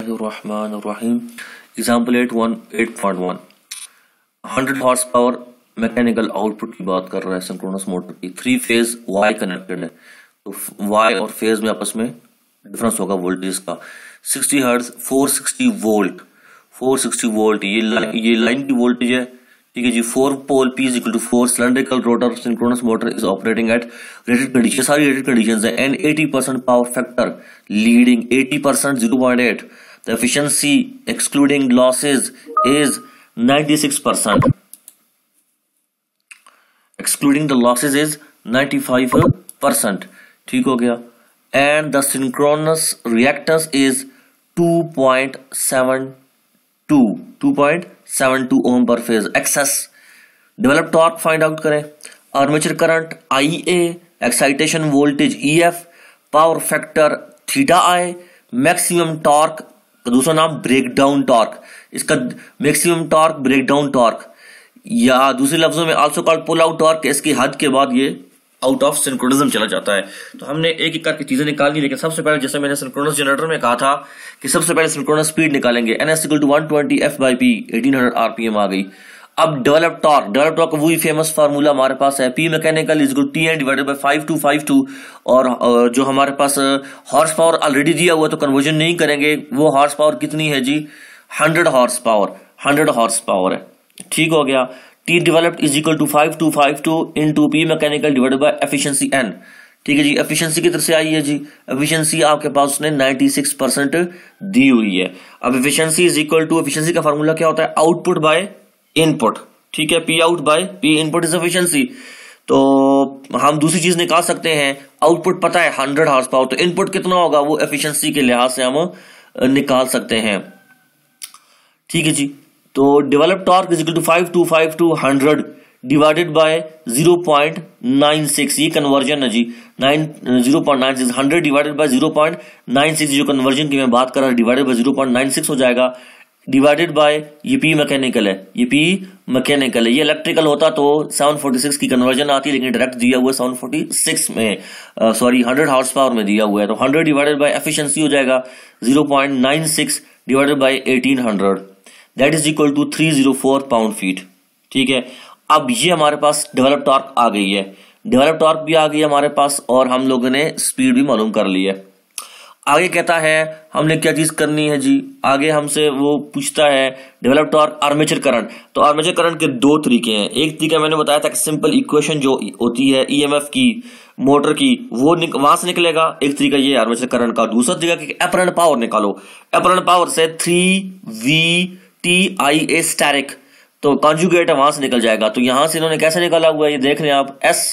Rahim. Example 8.1 100 horse power mechanical output की बात कर रहा है सिंक्रोनस मोटर की थ्री फेज वाई कनेक्टेड है तो वाई और फेज में आपस में डिफरेंस होगा वोल्टेज का 60 हर्ट्ज 460 वोल्ट 460 वोल्ट ये लाइन ये लाइन की वोल्टेज है ठीक है जी four pole P equal to four cylindrical rotor synchronous motor is operating at rated condition सारी रेटेड कंडीशन है and 80 percent power factor leading eighty percent zero point eight The efficiency excluding losses is 96%. Excluding the losses is 95%. ठीक हो गया and the synchronous reactance is 2.72 2.72 ohm per phase excess develop torque find out करें armature current IA excitation voltage EF power factor theta I maximum torque इसका तो दूसरा नाम break down torque इसका maximum torque break down torque या दूसरे लफ्जों में also called pull out torque इसकी हद के बाद ये आउट ऑफ सिंक्रोनिज्म चला जाता है तो हमने एक एक करके चीजें निकाल ली लेकिन सबसे पहले जैसे मैंने सिंक्रोनस जनरेटर में कहा था कि सबसे पहले सिंक्रोनस स्पीड निकालेंगे N S equal to one twenty F by P eighteen hundred RPM आ गई अब डेवलप टॉर्क डेवलप टॉर्क का वही फेमस फार्मूला हमारे पास है P mechanical is good T N divided by five two five two और जो हमारे पास हॉर्स पावर ऑलरेडी दिया हुआ तो कन्वर्जन नहीं करेंगे वो हॉर्स पावर कितनी है जी hundred horse power hundred horse power है ठीक हो गया T develop is equal to five two five two into P mechanical divided by efficiency N ठीक है जी एफिशिएंसी की तरफ से आई है जी एफिशिएंसी आपके पास उसने 96 परसेंट दी हुई है अब efficiency is equal to efficiency का फॉर्मूला क्या होता है आउटपुट बाय इनपुट ठीक है P out by P input is efficiency तो हम दूसरी चीज निकाल सकते हैं आउटपुट पता है हंड्रेड हार्स पावर तो इनपुट कितना होगा वो एफिशिएंसी के लिहाज से हम निकाल सकते हैं ठीक है जी तो develop torque is two five two five two hundred divided by zero point nine six ये कन्वर्जन है जी nine zero point nine six hundred divided by zero point nine six जो कन्वर्जन की मैं बात कर रहा हूँ divided by zero point nine six हो जाएगा डिवाइडेड बाय ये पी मैकेनिकल है ये पी मैकेनिकल है ये इलेक्ट्रिकल होता तो 746 की कन्वर्जन आती लेकिन डायरेक्ट दिया हुआ 746 में सॉरी 100 हॉर्स पावर में दिया हुआ है तो 100 डिवाइडेड बाय एफिशिएंसी हो जाएगा 0.96 divided by 1800 that is equal to 304 pound feet ठीक है अब ये हमारे पास डेवलप टॉर्क आ गई है डेवलप टॉर्क भी आ गई है हमारे पास और हम लोगों ने स्पीड भी मालूम कर ली है आगे कहता है हमने क्या चीज करनी है जी आगे हमसे वो पूछता है डेवलप टॉर्क आर्मेचर करंट तो आर्मेचर करंट के दो तरीके हैं एक तरीका मैंने बताया था कि सिंपल इक्वेशन जो होती है ईएमएफ e की मोटर की वो निक, वहां से निकलेगा एक तरीका ये आर्मेचर करंट का दूसरा तरीका कि पावर निकालो अपरन पावर से three V T I A asterisk तो कॉन्जुगेट वहां से निकल जाएगा तो यहां से इन्होंने कैसे निकाला हुआ ये देख रहे हैं आप एस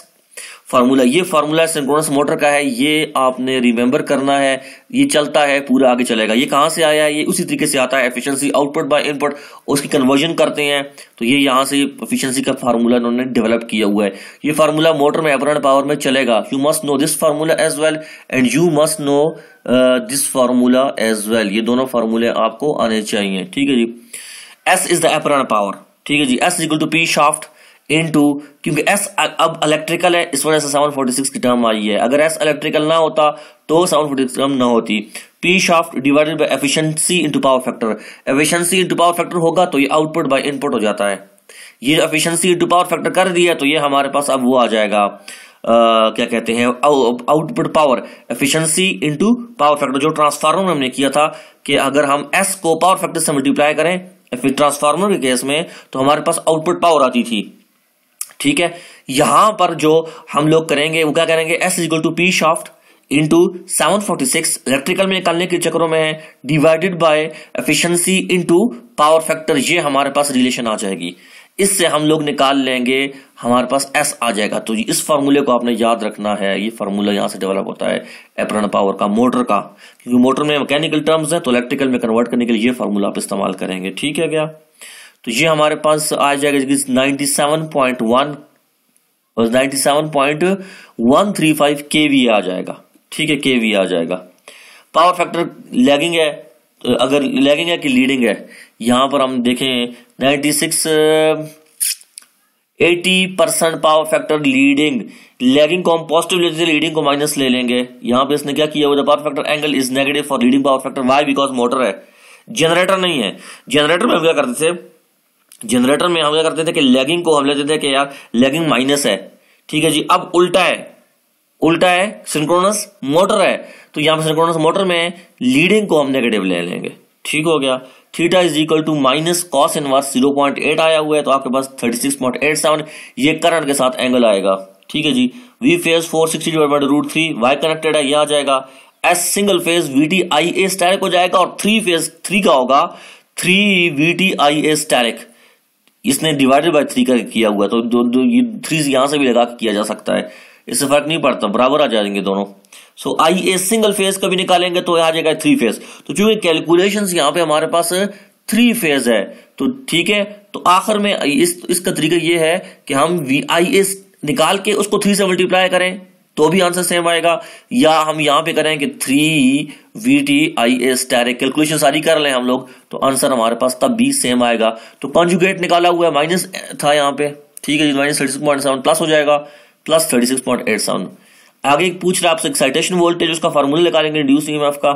फार्मूला ये फार्मूला सिंक्रोनस मोटर का है ये आपने रिमेंबर करना है ये चलता है पूरा आगे चलेगा ये कहाँ से आया है ये उसी तरीके से आता है एफिशिएंसी आउटपुट बाय इनपुट उसकी कन्वर्जन करते हैं तो ये यहाँ से एफिशिएंसी का फार्मूला इन्होंने डेवलप किया हुआ है ये फार्मूला मोटर में अपरन पावर में चलेगा you must know this formula as well and you must know this formula as well ये दोनों फार्मूले आपको आने चाहिए ठीक है जी S is the apparent power ठीक है जी S equal to P shaft into क्योंकि एस अब इलेक्ट्रिकल है इस वजह से सेवन फोर्टी सिक्स की टर्म आई है अगर एस इलेक्ट्रिकल ना होता तो सेवन फोर्टी सिक्स टर्म ना होती P shaft divided by efficiency into power factor efficiency into power factor होगा तो ये आउटपुट बाय इनपुट हो जाता है ये एफिशिएंसी इनटू पावर फैक्टर कर दिया तो ये हमारे पास अब वो आ जाएगा Uh, क्या कहते हैं output power efficiency into power factor जो ट्रांसफार्मर हमने किया था कि अगर हम एस को पावर फैक्टर से मल्टीप्लाई करें फिर ट्रांसफार्मर के केस में तो हमारे पास आउटपुट पावर आती थी ठीक है यहां पर जो हम लोग करेंगे वो क्या करेंगे S equal to P shaft into seven forty six electrical में निकालने के चक्रों में divided by efficiency into power factor ये हमारे पास रिलेशन आ जाएगी इससे हम लोग निकाल लेंगे हमारे पास एस आ जाएगा तो इस फॉर्मूले को आपने याद रखना है ये फार्मूला यहां से डेवलप होता है एप्रन पावर का मोटर का क्योंकि मोटर में मैकेनिकल टर्म्स है तो इलेक्ट्रिकल में कन्वर्ट करने के लिए ये फार्मूला आप इस्तेमाल करेंगे ठीक है क्या तो ये हमारे पास आ जाएगा नाइन्टी सेवन पॉइंट वन और ninety seven point one three five K V आ जाएगा ठीक है के वी आ जाएगा पावर फैक्टर लैगिंग है तो अगर लैगिंग है कि लीडिंग है यहां पर हम देखें ninety six eighty percent power factor leading lagging को हम पॉजिटिव लेते लीडिंग को माइनस ले लेंगे यहां पे इसने क्या किया हुआ power factor angle is negative for leading power factor why because motor है जनरेटर नहीं है जनरेटर में हम क्या करते थे जनरेटर में हम क्या करते थे कि लैगिंग को हम लेते थे कि यार लैगिंग माइनस है ठीक है जी अब उल्टा है उल्टा है सिंक्रोनस मोटर है तो यहां पर सिंक्रोनस मोटर में लीडिंग को हम नेगेटिव ले लेंगे ठीक हो गया theta is equal to minus cos inverse 0.8 आया हुआ है तो आपके पास 36.87 ये करंट के साथ एंगल आएगा ठीक है जी V phase 460 sixty divide root three Y connected है यह आ जाएगा S single phase V T I A asterisk हो जाएगा और थ्री फेज थ्री का होगा three V T I A asterisk इसने डिवाइडेड बाय थ्री का किया हुआ तो दो दो ये थ्री यहाँ से भी लगा के किया जा सकता है इससे फर्क नहीं पड़ता बराबर आ जाएंगे दोनों सो आई ए सिंगल फेज का भी निकालेंगे तो आ जाएगा थ्री फेज तो चूंकि कैलकुलेशन यहाँ पे हमारे पास थ्री फेज है तो ठीक है तो आखिर में इस इसका तरीका ये है कि हम वी आई एस निकाल के उसको थ्री से मल्टीप्लाई करें तो भी आंसर सेम आएगा या हम यहां पे करें कि three V T I S direct calculation सारी कर लें हम लोग तो आंसर हमारे पास तब भी सेम आएगा तो कॉन्जुगेट निकाला हुआ है माइनस था यहां पे ठीक है minus thirty six point seven plus हो जाएगा plus thirty six point eight seven आगे पूछ रहा है आपसे एक्साइटेशन वोल्टेज उसका फॉर्मूला निकालेंगे रिड्यूस ई का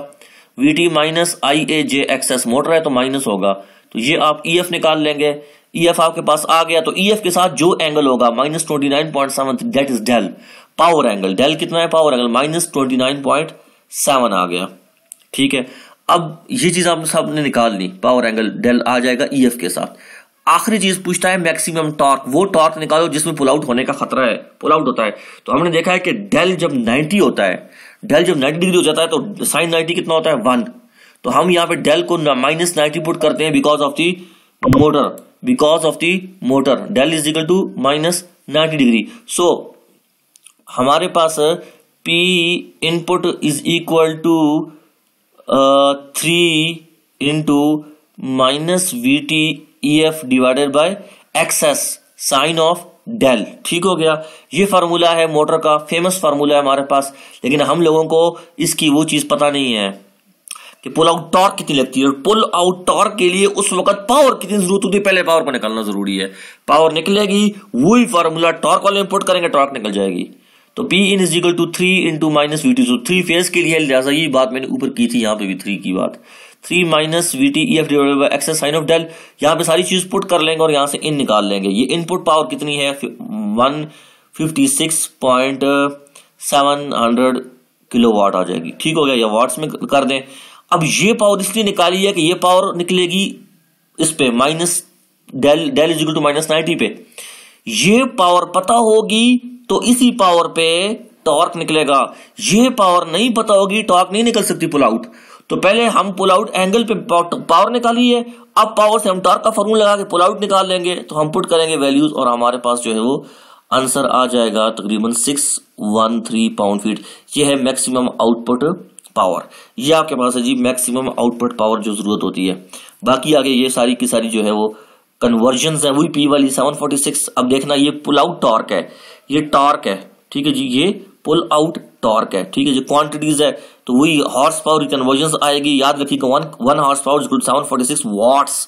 V T minus I A J X S motor है तो माइनस होगा तो ये आप ई e एफ निकाल लेंगे ई e एफ आपके पास आ गया तो ई e एफ के साथ जो एंगल होगा minus twenty nine point seven that is del power angle del कितना है power angle minus twenty nine point seven आ गया ठीक है अब ये चीज आपने सबने निकाल ली पावर एंगल डेल आ जाएगा ई e के साथ आखिरी चीज पूछता है मैक्सिमम टॉर्क वो टॉर्क निकालो जिसमें पुल आउट होने का खतरा है पुल आउट होता है तो हमने देखा है कि डेल जब 90 होता है डेल जब 90 डिग्री हो जाता है तो साइन 90 कितना होता है वन तो हम यहाँ पे डेल को माइनस नाइनटी पुट करते हैं because of the motor because of the motor del is equal to minus ninety degree so हमारे पास P input is equal to three into minus V T E F divided by S sine of del ठीक हो गया ये formula है motor का famous formula है हमारे पास लेकिन हम लोगों को इसकी वो चीज पता नहीं है कि पुल आउट टॉर्क कितनी लगती है और पुल आउट टॉर्क के लिए उस वक्त पावर कितनी जरूरत होती है पहले पावर को निकालना जरूरी है पावर निकलेगी वही फार्मूला टॉर्क वाले इंपोर्ट करेंगे टॉर्क निकल जाएगी तो P in is equal to three into minus V T so three phase के लिए लिहाजा ये बात मैंने ऊपर की थी यहाँ पे भी थ्री की बात three minus V T F divided by X sine of del यहाँ पे सारी चीज पुट कर लेंगे और यहाँ से इन निकाल लेंगे ये इनपुट पावर कितनी है one fifty six point seven hundred kilo watt आ जाएगी ठीक हो गया या वाट्स में कर दें अब ये पावर इसलिए निकाली है कि ये पावर निकलेगी इस पे minus del del is equal to minus ninety पे ये पावर पता होगी तो इसी पावर पे टॉर्क निकलेगा ये पावर नहीं पता होगी टॉर्क नहीं निकल सकती पुल आउट तो पहले हम पुल आउट एंगल पे पावर निकाली है अब पावर से हम टॉर्क का फॉर्मूला लगा के पुल आउट निकाल लेंगे तो हम पुट करेंगे वैल्यूज और हमारे पास जो है वो आंसर आ जाएगा तकरीबन six one three pound feet ये है मैक्सिमम आउटपुट पावर ये आपके पास है जी मैक्सिमम आउटपुट पावर जो जरूरत होती है बाकी आगे ये सारी की सारी जो है वो कन्वर्जन है वही पी वाली 746 अब देखना ये पुल आउट टॉर्क है ये टॉर्क है ठीक है जी ये पुल आउट टॉर्क है ठीक है जो क्वांटिटीज है तो वही हॉर्स पावर की कन्वर्जन आएगी याद रखिएगा one one seven forty six watts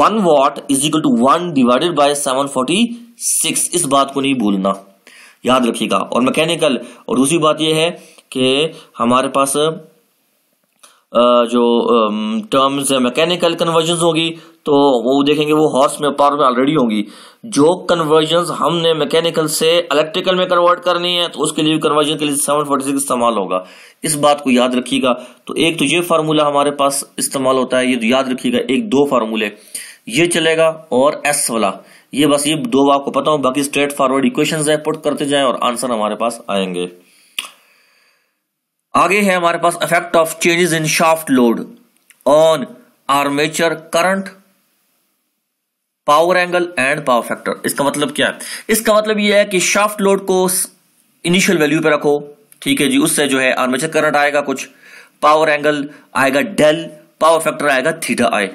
one watt is equal to one divided by seven forty six इस बात को नहीं भूलना याद रखिएगा और मैकेनिकल और दूसरी बात ये है कि हमारे पास जो टर्म्स है मैकेनिकल कन्वर्जन होगी तो वो देखेंगे वो हॉर्स में पावर में ऑलरेडी होंगी जो कन्वर्जन हमने मैकेनिकल से इलेक्ट्रिकल में कन्वर्ट करनी है तो उसके लिए कन्वर्जन के लिए सेवन फोर्टी सिक्स इस्तेमाल होगा इस बात को याद रखिएगा तो एक तो ये फार्मूला हमारे पास इस्तेमाल होता है ये तो याद रखिएगा एक दो फार्मूले ये चलेगा और एस वाला ये बस ये दो आपको पता हो बाकी स्ट्रेट फॉरवर्ड इक्वेशन है पुट करते जाए और आंसर हमारे पास आएंगे आगे है हमारे पास effect of changes in shaft load on armature current power angle and power factor इसका मतलब क्या है इसका मतलब यह है कि शाफ्ट लोड को इनिशियल वैल्यू पे रखो ठीक है जी उससे जो है आर्मेचर करंट आएगा कुछ पावर एंगल आएगा डेल पावर फैक्टर आएगा थीटा आए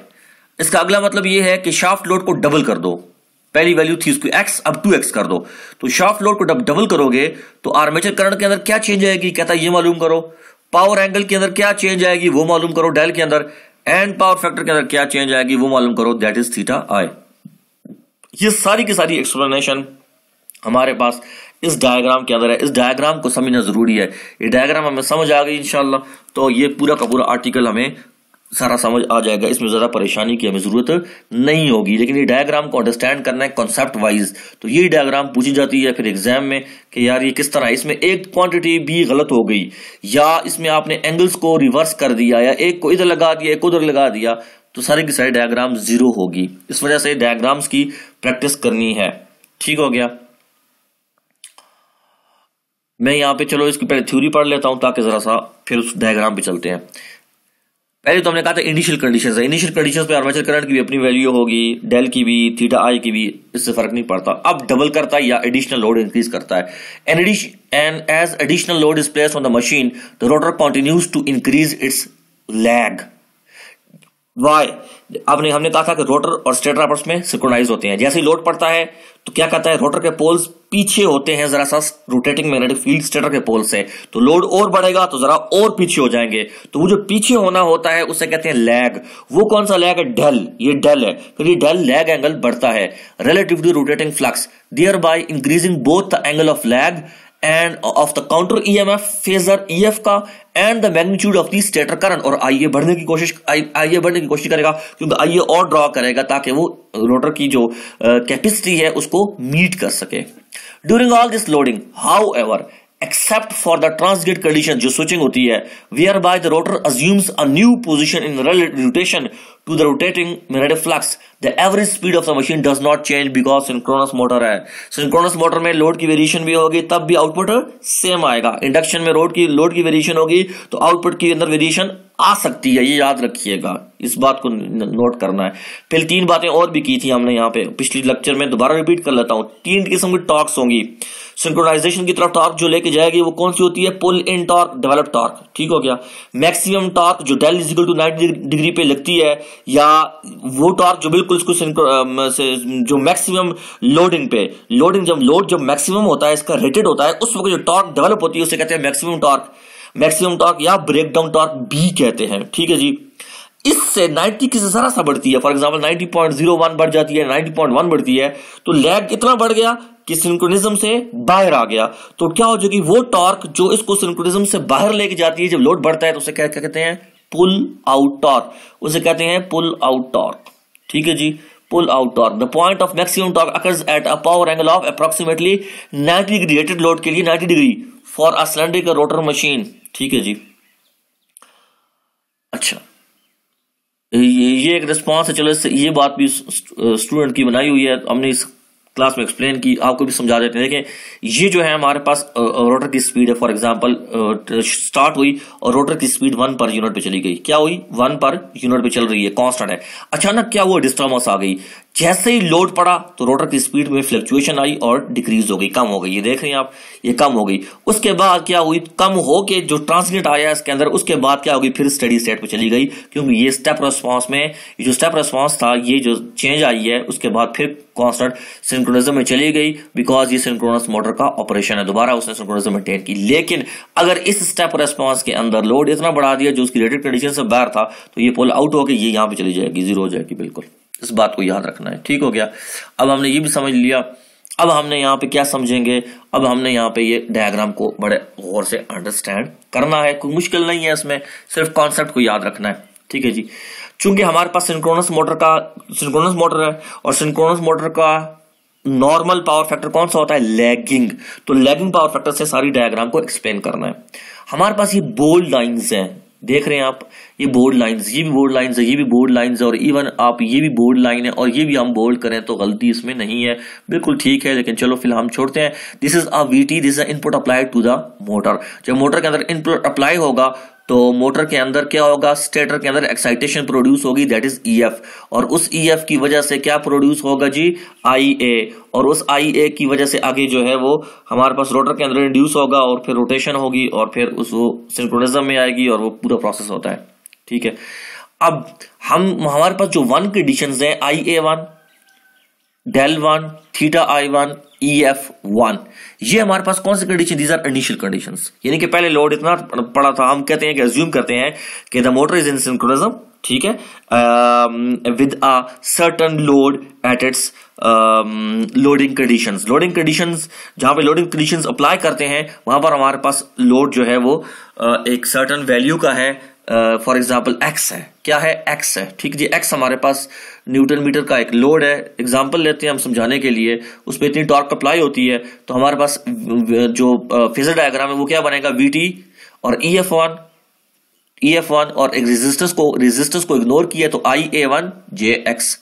इसका अगला मतलब यह है कि शाफ्ट लोड को डबल कर दो पहली वैल्यू थी उसको एक्स अब टू एक्स कर दो तो शाफ्ट लोड को डबल करोगे तो आर्मेचर करंट के अंदर क्या चेंज आएगी कहता ये मालूम करो पावर एंगल के अंदर क्या चेंज आएगी वो मालूम करो डेल के अंदर एंड पावर फैक्टर के अंदर क्या चेंज आएगी वो मालूम करो दैट इज थीटा आई ये सारी की सारी एक्सप्लेनेशन हमारे पास इस डायग्राम के अंदर है इस डायग्राम को समझना ज़रूरी है ये डायग्राम हमें समझ आ गई इन तो ये पूरा का पूरा आर्टिकल हमें सारा समझ आ जाएगा इसमें ज़्यादा परेशानी की हमें ज़रूरत नहीं होगी लेकिन ये डायग्राम को अंडरस्टैंड करना है कॉन्सेप्ट वाइज तो ये डायग्राम पूछी जाती है फिर एग्जाम में कि यार ये किस तरह इसमें एक क्वांटिटी भी गलत हो गई या इसमें आपने एंगल्स को रिवर्स कर दिया या एक को इधर लगा दिया एक उधर लगा दिया तो सारे की सारी डायग्राम जीरो होगी इस वजह से डायग्राम्स की प्रैक्टिस करनी है ठीक हो गया मैं यहाँ पे चलो इसकी पहले थ्योरी पढ़ लेता हूँ ताकि जरा सा फिर उस डायग्राम पे चलते हैं पहले तो हमने कहा था इनिशियल कंडीशन है इनिशियल कंडीशन पे आर्मेचर करंट की भी अपनी वैल्यू होगी डेल की भी थीटा आई की भी इससे फर्क नहीं पड़ता अब डबल करता है या एडिशनल लोड इंक्रीज करता है and as additional load is place on the machine the rotor continues to increase its lag वाई अपने हमने कहा था कि रोटर और स्टेटर आपस में सिक्रोनाइज होते हैं जैसे ही लोड पड़ता है तो क्या कहता है रोटर के पोल्स पीछे होते हैं जरा सा रोटेटिंग मैग्नेटिक फील्ड स्टेटर के पोल से तो लोड और बढ़ेगा तो जरा और पीछे हो जाएंगे तो वो जो पीछे होना होता है उसे कहते हैं लैग वो कौन सा लैग है डल ये डल है फिर ये डल लैग एंगल बढ़ता है relatively rotating flux thereby increasing both the angle of lag and of the counter E M F phasor E F का and the magnitude of the stator current और आइए बढ़ने की कोशिश आइए बढ़ने की कोशिश करेगा क्योंकि आइए और ड्रॉ करेगा ताकि वो रोटर की जो कैपेसिटी uh, है उसको मीट कर सके during all this loading however except for the transient condition जो स्विचिंग होती है we are by the rotor assumes a new position in rotation to the rotating flux the average speed of the machine does not change because synchronous motor है synchronous motor में load की variation भी होगी तब भी output same आएगा induction में road की लोड की वेरिएशन होगी तो आउटपुट के अंदर वेरिएशन आ सकती है ये याद रखिएगा इस बात को नोट करना है फिर तीन बातें और भी की थी हमने यहाँ पे पिछली लेक्चर में दोबारा रिपीट कर लेता हूँ तीन किस्म की टॉक्स होंगी सिंक्रोनाइजेशन की तरफ टॉर्क जो लेके जाएगी वो कौन सी होती है pull in torque develop torque ठीक हो गया मैक्सिमम टॉर्क जो del is equal to nine degree पे लगती है या वो टॉर्क जो बिल्कुल इसको जो मैक्सिमम लोडिंग पे लोडिंग जब लोड जब मैक्सिमम होता है इसका रेटेड होता है उस वक्त जो टॉर्क डेवलप होती है उसे कहते हैं मैक्सिमम टॉर्क मैक्सिमम टॉर्क या ब्रेकडाउन टॉर्क भी कहते हैं ठीक है जी इससे 90 किससे जरा सा बढ़ती है फॉर एग्जाम्पल 90.01 बढ़ जाती है 90.1 बढ़ती है तो लैग इतना बढ़ गया कि सिंक्रोनिज्म से बाहर आ गया तो क्या हो जाएगी वो टॉर्क जो इसको सिंक्रोनिज्म से बाहर लेके जाती है जब लोड बढ़ता है तो उसे क्या कहते हैं पुल आउट टॉर्क उसे कहते हैं पुल आउट टॉर्क ठीक है जी pull out torque the point of maximum torque occurs at a power angle of approximately 90 degree rated load के लिए 90 degree for a cylindrical rotor machine ठीक है जी अच्छा ये ये एक रिस्पॉन्स है चलो ये बात भी स्टूडेंट की बनाई हुई है तो हमने इस क्लास में एक्सप्लेन की आपको भी समझा देते हैं देखें ये जो है हमारे पास रोटर की स्पीड है फॉर एग्जांपल स्टार्ट हुई और रोटर की स्पीड वन पर यूनिट पे चली गई क्या हुई वन पर यूनिट पे चल रही है कांस्टेंट है अचानक क्या हुआ डिस्टर्बेंस आ गई जैसे ही लोड पड़ा तो रोटर की स्पीड में फ्लक्चुएशन आई और डिक्रीज हो गई कम हो गई ये देख रहे हैं आप ये कम हो गई उसके बाद क्या हुई कम हो के जो ट्रांसलेट आया इसके अंदर उसके बाद क्या होगी फिर स्टडी स्टेट पे चली गई क्योंकि ये स्टेप रेस्पॉन्स में ये जो स्टेप रेस्पॉन्स था ये जो चेंज आई है उसके बाद फिर कॉन्स्टेंट सिंक्रोनिज्म में चली गई बिकॉज ये सिंक्रोनस मोटर का ऑपरेशन है दोबारा उसने सिंक्रोनिज्म मेंटेन की लेकिन अगर इस स्टेप रेस्पॉन्स के अंदर लोड इतना बढ़ा दिया जो उसकी रेटेड कंडीशन से बाहर था तो ये पोल आउट होकर ये यहां पर चली जाएगी जीरो हो जाएगी बिल्कुल इस बात को याद रखना है ठीक हो गया अब हमने ये भी समझ लिया अब हमने यहाँ पे क्या समझेंगे अब हमने यहाँ पे ये डायग्राम को बड़े गौर से अंडरस्टैंड करना है कोई मुश्किल नहीं है इसमें सिर्फ कॉन्सेप्ट को याद रखना है ठीक है जी चूंकि हमारे पास सिंक्रोनस मोटर का सिंक्रोनस मोटर है और सिंक्रोनस मोटर का नॉर्मल पावर फैक्टर कौन सा होता है लैगिंग तो लैगिंग पावर फैक्टर से सारी डायग्राम को एक्सप्लेन करना है हमारे पास ये बोल्ड लाइंस हैं देख रहे हैं आप ये बोर्ड लाइंस ये भी बोर्ड लाइंस है ये भी बोर्ड लाइंस है और इवन आप ये भी बोर्ड लाइन है और ये भी हम बोल्ड करें तो गलती इसमें नहीं है बिल्कुल ठीक है लेकिन चलो फिलहाल हम छोड़ते हैं this is a VT this is input applied to the motor जब मोटर के अंदर इनपुट अप्लाई होगा तो मोटर के अंदर क्या होगा स्टेटर के अंदर एक्साइटेशन प्रोड्यूस होगी दैट इज ईएफ और उस ईएफ e की वजह से क्या प्रोड्यूस होगा जी आईए और उस आईए की वजह से आगे जो है वो हमारे पास रोटर के अंदर इंड्यूस होगा और फिर रोटेशन होगी और फिर उस वो सिंक्रोनिज्म में आएगी और वो पूरा प्रोसेस होता है ठीक है अब हम हमारे पास जो वन कंडीशन है I A one del one theta I one E F one ये हमारे पास कौन सी कंडीशन दीज आर इनिशियल कंडीशन यानी कि पहले लोड इतना पड़ा था हम कहते हैं कि एज्यूम करते हैं कि the motor is in synchronism ठीक है with a certain load at its loading condition loading condition जहां पे लोडिंग कंडीशन अप्लाई करते हैं वहां पर हमारे पास लोड जो है वो uh, एक सर्टन वैल्यू का है फॉर एग्जाम्पल एक्स है क्या है एक्स है ठीक जी एक्स हमारे पास न्यूटन मीटर का एक लोड है एग्जाम्पल लेते हैं हम समझाने के लिए उस पर इतनी टॉर्क अप्लाई होती है तो हमारे पास जो फिजर डायग्राम है वो क्या बनेगा वी टी और E F one E F one और एक रेजिस्टेंस को रेजिस्टेंस को इग्नोर किया तो I A one J X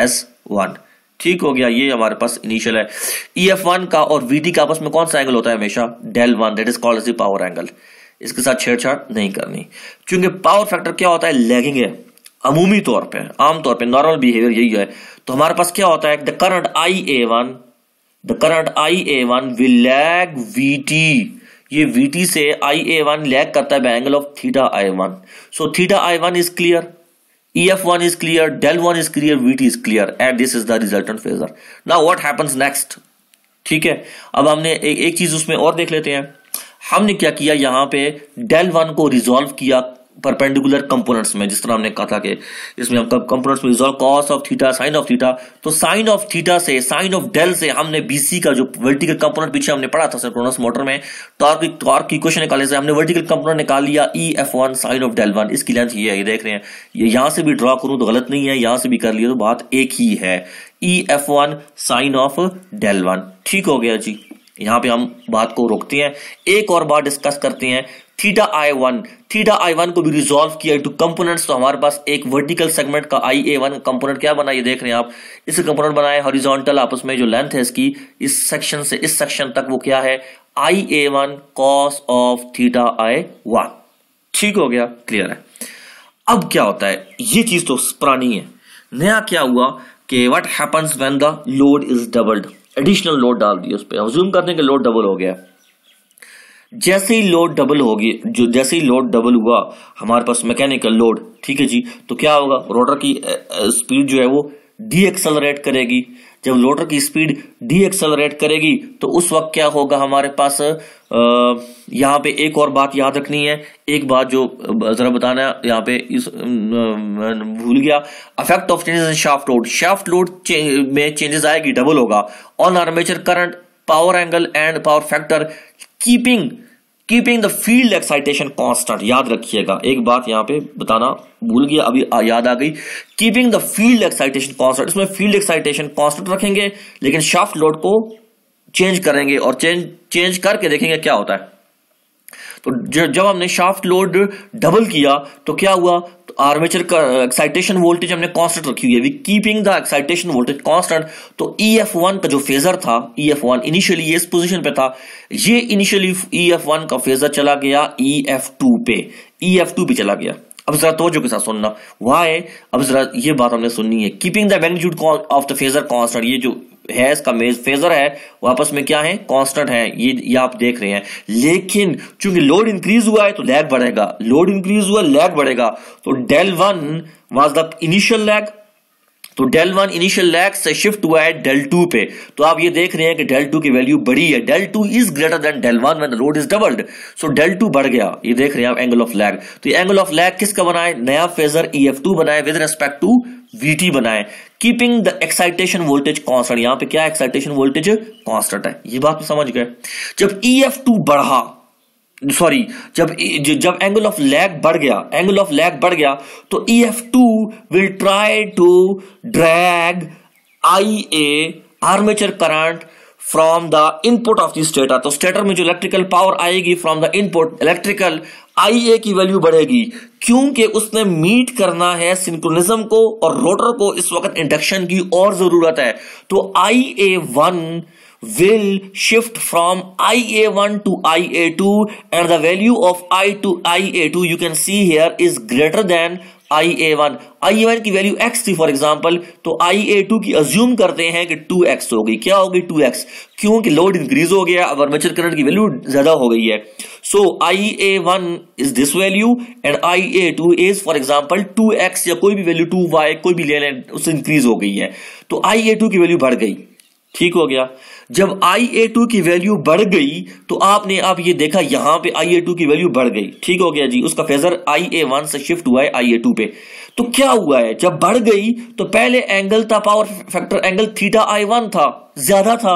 S one ठीक हो गया ये हमारे पास इनिशियल है ई एफ वन का और वी टी का आपस में कौन सा एंगल होता है हमेशा del one that is called power angle इसके साथ छेड़छाड़ नहीं करनी क्योंकि पावर फैक्टर क्या होता है लैगिंग है अमूमी तौर पर आमतौर पर नॉर्मल बिहेवियर यही है तो हमारे पास क्या होता है the current I A one the current I A one will lag V T ये वी टी से आई ए वन लैग करता है angle of theta I one so theta I one is clear E F one is clear del one is clear V T is clear and this is the resultant phasor now what happens next ठीक है अब हमने एक चीज उसमें और देख लेते हैं हमने क्या किया यहां पे डेल वन को रिजोल्व किया परपेंडिकुलर कंपोनेंट्स में जिस तरह हमने कहा था कि इसमें हम कब कंपोनेंट्स में resolve cos of theta sine of theta तो साइन ऑफ थीटा से साइन ऑफ डेल से हमने बीसी का जो वर्टिकल कंपोनेंट पीछे हमने पढ़ा था सिंक्रोनस मोटर में टॉर्क टॉर्क की क्वेश्चन निकाले से हमने वर्टिकल कंपोनेंट निकाल लिया E F one sine of del one इसकी लेंथ ये है देख रहे हैं ये यहाँ से भी ड्रॉ करूँ तो गलत नहीं है यहाँ से भी कर लिया तो बात एक ही है E F one sine of del one ठीक हो गया जी यहाँ पे हम बात को रोकते हैं एक और बात डिस्कस करते हैं theta I one theta I one को भी रिजोल्व किया टू कंपोनेंट्स तो हमारे पास एक वर्टिकल सेगमेंट का आई ए वन कंपोनेंट क्या बना ये देख रहे हैं आप इसे कंपोनेंट बनाए हॉरिजॉन्टल आपस में जो लेंथ है इसकी इस सेक्शन से इस सेक्शन तक वो क्या है I A one cos of theta I one ठीक हो गया क्लियर है अब क्या होता है ये चीज तो पुरानी है नया क्या हुआ कि what happens when the load is doubled additional load डाल दिया उस पर हम जूम करते हैं कि लोड डबल हो गया जैसे ही लोड डबल होगी जो जैसे ही लोड डबल हुआ हमारे पास मैकेनिकल लोड ठीक है जी तो क्या होगा रोटर की स्पीड जो है वो डी एक्सलरेट करेगी जब लोटर की स्पीड डी एक्सलरेट करेगी तो उस वक्त क्या होगा हमारे पास यहाँ पे एक और बात याद रखनी है एक बात जो जरा बताना है यहाँ पे इस भूल गया affect of changes in shaft load shaft load में चेंजेस आएगी डबल होगा on armature current power angle and power factor keeping keeping the field excitation constant याद रखिएगा एक बात यहां पे बताना भूल गया अभी आ, याद आ गई keeping the field excitation constant इसमें फील्ड एक्साइटेशन कॉन्स्टेंट रखेंगे लेकिन शाफ्ट लोड को चेंज करेंगे और चेंज चेंज करके देखेंगे क्या होता है तो जब हमने शाफ्ट लोड डबल किया तो क्या हुआ तो आर्मेचर का एक्साइटेशन वोल्टेज हमने कांस्टेंट रखी हुई है we keeping the excitation voltage constant तो ई एफ वन का जो फेजर था ई एफ वन इनिशियली इस पोजीशन पे था ये इनिशियली ई एफ वन का फेजर चला गया ई एफ टू पे ई एफ टू पे चला गया अब जरा तो जो के साथ सुनना है अब जरा ये बात हमने सुननी है keeping the magnitude of the phasor constant ये जो है इसका मेज फेजर है वो आपस में क्या है कांस्टेंट है ये ये आप देख रहे हैं लेकिन चूंकि लोड इंक्रीज हुआ है तो लैग बढ़ेगा लोड इंक्रीज हुआ लैग बढ़ेगा तो del one was the initial lag तो डेल वन इनिशियल लैग से शिफ्ट हुआ है डेल टू पे तो आप ये देख रहे हैं कि डेल टू की वैल्यू बड़ी है del two is greater than del one when load is doubled so del two बढ़ गया ये देख रहे हैं आप एंगल ऑफ लैग तो ये एंगल ऑफ लैग किसका बनाए नया फेजर ई एफ टू बनाए विद रेस्पेक्ट टू VT बनाएं keeping the excitation voltage constant यहां पे क्या एक्साइटेशन वोल्टेज कॉन्स्टेंट है ये बात तो समझ गए जब ई एफ टू बढ़ा सॉरी जब e, जब एंगल ऑफ लैग बढ़ गया एंगल ऑफ लैग बढ़ गया तो E F two will try to drag I A armature current from the input of the stator तो स्टेटर में जो इलेक्ट्रिकल पावर आएगी from the input electrical I A की वैल्यू बढ़ेगी क्योंकि उसने मीट करना है सिंक्रोनिज्म को और रोटर को इस वक्त इंडक्शन की और जरूरत है तो I A one will shift from I A one to I A two and the value of I two I A two you can see here is greater than I A one I A one की value X थी for example तो I A to की assume करते हैं कि to x हो गई क्या होगी टू एक्स क्योंकि लोड इंक्रीज हो गया अब अर्मेचर करंट की वैल्यू ज्यादा हो गई है so I A one is this value and I A two is for example two X या कोई भी वैल्यू टू वाई कोई भी ले लें उससे इंक्रीज हो गई है तो आई ए टू की वैल्यू बढ़ गई ठीक हो गया जब आई ए टू की वैल्यू बढ़ गई तो आपने आप ये देखा यहां पे आई ए टू की वैल्यू बढ़ गई ठीक हो गया जी उसका फेजर आई ए वन से शिफ्ट हुआ है आई ए टू पे तो क्या हुआ है जब बढ़ गई तो पहले एंगल था power factor angle theta I one था ज्यादा था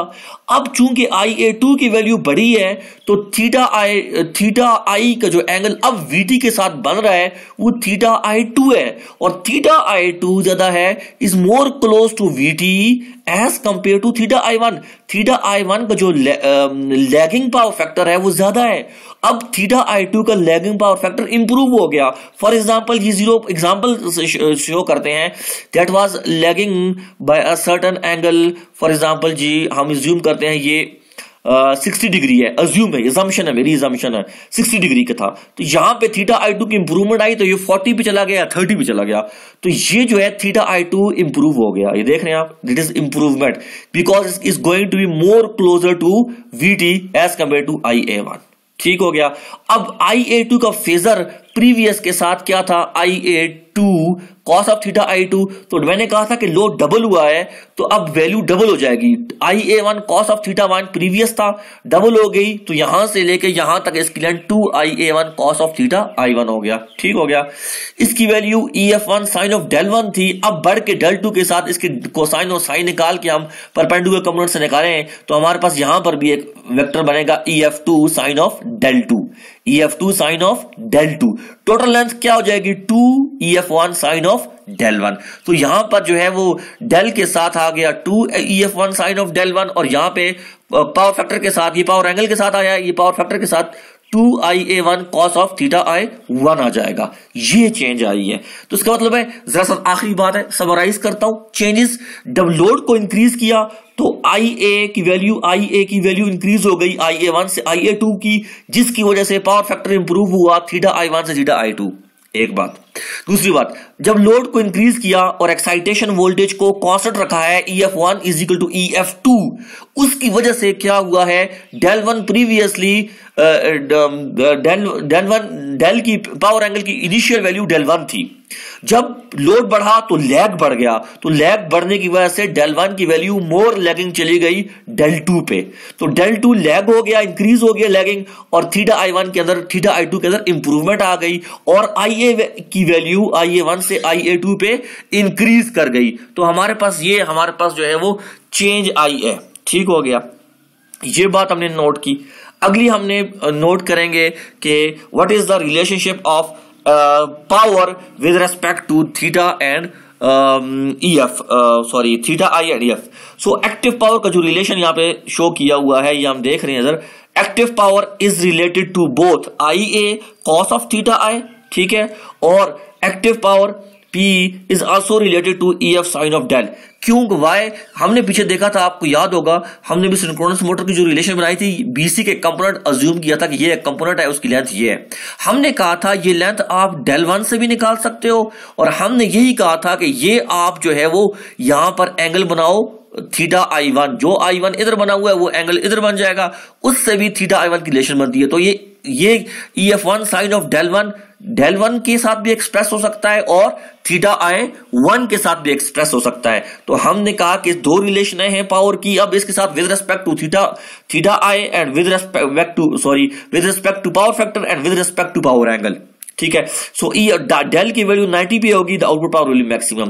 अब चूंकि आई ए टू की वैल्यू बढ़ी है तो थीटा आई थीटा आई का जो एंगल अब वी टी के साथ बन रहा है वो थीटा आई टू है और थीटा आई टू ज्यादा है is more close to V T as compare to theta I one theta I one का जो लैगिंग पावर फैक्टर है वो ज्यादा है अब थीटा आई टू का लैगिंग पावर फैक्टर इंप्रूव हो गया फॉर एग्जाम्पल ये जीरो एग्जाम्पल शो करते हैं that was lagging by a certain angle for example जी हम ज्यूम करते हैं ये सिक्सटी डिग्री है अज्यूम है एजम्पन है मेरी एजम्पन है सिक्सटी डिग्री का था तो यहाँ पे थीटा आई टू की इंप्रूवमेंट आई तो ये फोर्टी पे चला गया थर्टी पे चला गया तो ये जो है थीटा आई टू इंप्रूव हो गया ये देख रहे हैं आप this is improvement because is going to be more closer to V T as compare to I A one ठीक हो गया अब आई ए टू का फेजर प्रीवियस के साथ क्या था I A two cos of theta I two तो मैंने कहा था कि लो डबल हुआ है तो अब वैल्यू डबल हो जाएगी I A one cos of theta one previous था डबल हो गई तो यहां से लेके यहां तक इसकी length two I A one cos of theta I one हो गया ठीक हो गया इसकी value E F one sine of del one थी अब बढ़ के डेल टू के साथ इसके कोसाइन और साइन निकाल के हम परपेंडिकुलर कम्पोनेंट से निकालें तो हमारे पास यहां पर भी एक वेक्टर बनेगा E F two sine of del two E F two sine of del two total length क्या हो जाएगी two E F one sine of del one तो यहां पर जो है वो डेल के साथ आ गया two E F one sine of del one और यहां पे पावर फैक्टर के साथ ये पावर एंगल के साथ आया ये पावर फैक्टर के साथ two I A one cos of theta I one आ जाएगा ये चेंज आई है तो इसका मतलब है जरा सा आखिरी बात है समराइज करता हूं चेंजेस जब लोड को इंक्रीज किया तो आई ए की वैल्यू आई ए की वैल्यू इंक्रीज हो गई आई ए वन से आई ए टू की जिसकी वजह से पावर फैक्टर इंप्रूव हुआ थीटा आई वन से थीटा आई टू एक बात दूसरी बात जब लोड को इंक्रीज किया और एक्साइटेशन वोल्टेज को कॉन्सेंट रखा है E F one is equal to E F two उसकी वजह से क्या हुआ है del one previously del del one del की पावर एंगल की इनिशियल वैल्यू डेल वन थी जब लोड बढ़ा तो लैग बढ़ गया तो लैग बढ़ने की वजह से डेल वन की वैल्यू मोर लैगिंग चली गई डेल टू पे तो डेल टू लैग हो गया इंक्रीज हो गया लैगिंग और थीटा आई वन के अंदर थीटा आई टू के अंदर इंप्रूवमेंट आ गई और आई ए की वैल्यू आई ए वन से आई ए टू पे इंक्रीज कर गई तो हमारे पास ये हमारे पास जो है वो चेंज आई है ठीक हो गया ये बात हमने नोट की अगली हमने नोट करेंगे कि what is the relationship of power with respect to theta and E F sorry theta I and E F so active power का जो रिलेशन यहाँ पे शो किया हुआ है ये हम देख रहे हैं इधर active power is related to both I A cos of theta I ठीक है और active power P is also related to E F sine of del क्यों वाई हमने पीछे देखा था आपको याद होगा हमने भी सिंक्रोनस मोटर की जो रिलेशन बनाई थी बीसी के कंपोनेंट अज्यूम किया था कि ये कंपोनेंट है उसकी लेंथ ये है हमने कहा था ये लेंथ आप डेल वन से भी निकाल सकते हो और हमने यही कहा था कि ये आप जो है वो यहां पर एंगल बनाओ थीटा आई वन जो आई वन इधर बना हुआ है वो एंगल इधर बन जाएगा उससे भी थीटा आई वन की रिलेशन बनती है तो ये ये E F one sine of del one del one के साथ भी एक्सप्रेस हो सकता है और थीटा आई वन के साथ भी एक्सप्रेस हो सकता है तो हमने कहा कि दो रिलेशन हैं पावर की अब इसके साथ with respect to theta theta I and with respect to sorry with respect to power factor and with respect to power angle ठीक है सो ई डेल की वैल्यू 90 पे होगी the output power will maximum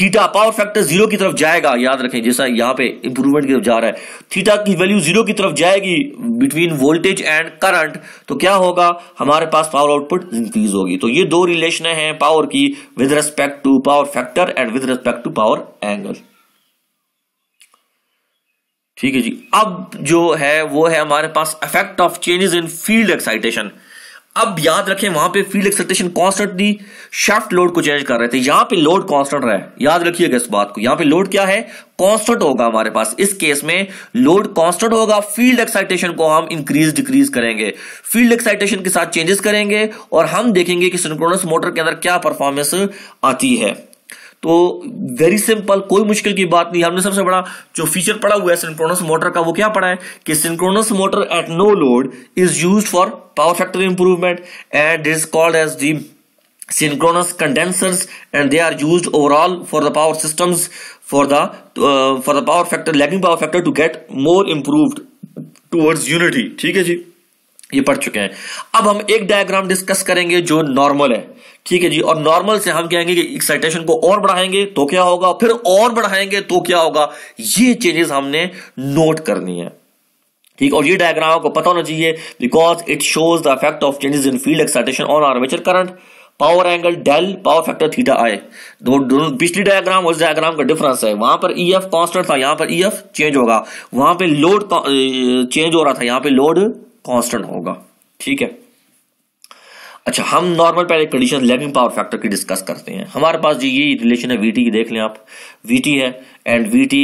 theta power factor zero की तरफ जाएगा याद रखें जैसा यहाँ पे इंप्रूवमेंट की तरफ जा रहा है थीटा की वैल्यू जीरो की तरफ जाएगी बिटवीन वोल्टेज एंड करंट तो क्या होगा हमारे पास पावर आउटपुट इंक्रीज होगी तो ये दो रिलेशन है पावर की with respect to power factor and with respect to power angle ठीक है जी अब जो है वो है हमारे पास effect of changes in field excitation अब याद रखें वहां पे फील्ड एक्सलटेशन कांस्टेंट थी शेफ्ट लोड को चेंज कर रहे थे यहां पे लोड कांस्टेंट रहा है याद रखिएगा इस बात को यहां पे लोड क्या है कांस्टेंट होगा हमारे पास इस केस में लोड कांस्टेंट होगा फील्ड एक्साइटेशन को हम इंक्रीज डिक्रीज करेंगे फील्ड एक्साइटेशन के साथ चेंजेस करेंगे और हम देखेंगे कि सिंक्रोनस मोटर के अंदर क्या परफॉर्मेंस आती है तो वेरी सिंपल कोई मुश्किल की बात नहीं हमने सबसे बड़ा जो फीचर पड़ा हुआ है सिंक्रोनस मोटर का वो क्या पड़ा है कि synchronous motor at no load is use for power factor improvement and is called as the synchronous condensers and they are use overall for the power system for the for the power factor lagging power factor to get more improved towards unity ठीक है जी ये पढ़ चुके हैं अब हम एक डायग्राम डिस्कस करेंगे जो नॉर्मल है ठीक है जी और नॉर्मल से हम कहेंगे कि एक्साइटेशन को और बढ़ाएंगे तो क्या होगा फिर और बढ़ाएंगे तो क्या होगा ये चेंजेस हमने नोट करनी है ठीक और ये डायग्राम आपको पता होना चाहिए because it shows the effect of changes in field excitation on armature current power angle del power factor theta I दोनों पिछली डायग्राम उस डायग्राम का डिफरेंस है वहां पर ई एफ कॉन्स्टेंट था यहाँ पर ई एफ चेंज होगा वहां पे लोड चेंज हो रहा था यहाँ पे लोड कॉन्स्टेंट होगा ठीक है अच्छा हम नॉर्मल पहले कंडीशन लैगिंग पावर फैक्टर की डिस्कस करते हैं हमारे पास जी ये रिलेशन है वीटी की देख लें आप वीटी है and VT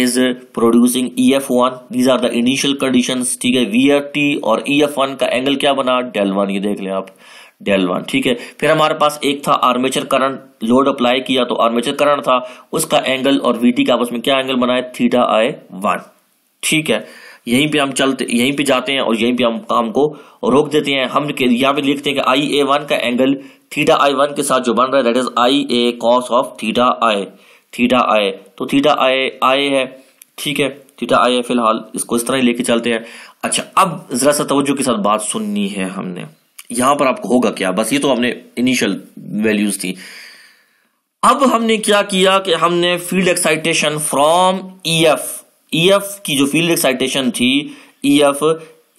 is producing E F one these are the initial condition ठीक है वी एफ टी और ई एफ वन का एंगल क्या बना डेल वन ये देख लें आप डेल वन ठीक है फिर हमारे पास एक था आर्मेचर करंट लोड अप्लाई किया तो आर्मेचर करंट था उसका एंगल और वीटी का आपस में क्या एंगल बनाया थीटा आए वन ठीक है यहीं पे हम चलते यहीं पे जाते हैं और यहीं पे हम काम को रोक देते हैं हम यहाँ पे लिखते हैं कि आई ए वन का एंगल थीटा आई वन के साथ जो बन रहा है that is I A cos of theta I theta I तो थीटा आए आए है ठीक है थीटा आई है फिलहाल इसको इस तरह ही लेके चलते हैं अच्छा अब जरा सा तवज्जो के साथ बात सुननी है हमने यहां पर आपको होगा क्या बस ये तो हमने इनिशियल वैल्यूज थी अब हमने क्या किया कि हमने field excitation from E F EF e की जो फील्ड एक्साइटेशन थी ईएफ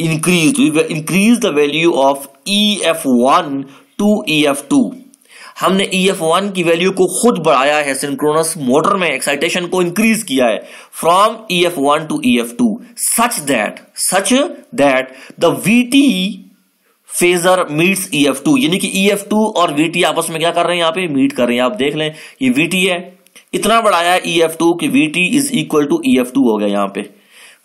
इंक्रीज हुई increase the value of E F one to E two हमने ई एफ वन की वैल्यू को खुद बढ़ाया है सिंक्रोनस मोटर में एक्साइटेशन को इंक्रीज किया है from E F one to E F two such that such that the V T phasor meets E F two यानी कि ई एफ टू और वी टी आपस में क्या कर रहे हैं यहाँ पे मीट कर रहे हैं आप देख लें ये वी टी है इतना बढ़ाया ई एफ टू की V T is equal to E F two हो गया यहां पे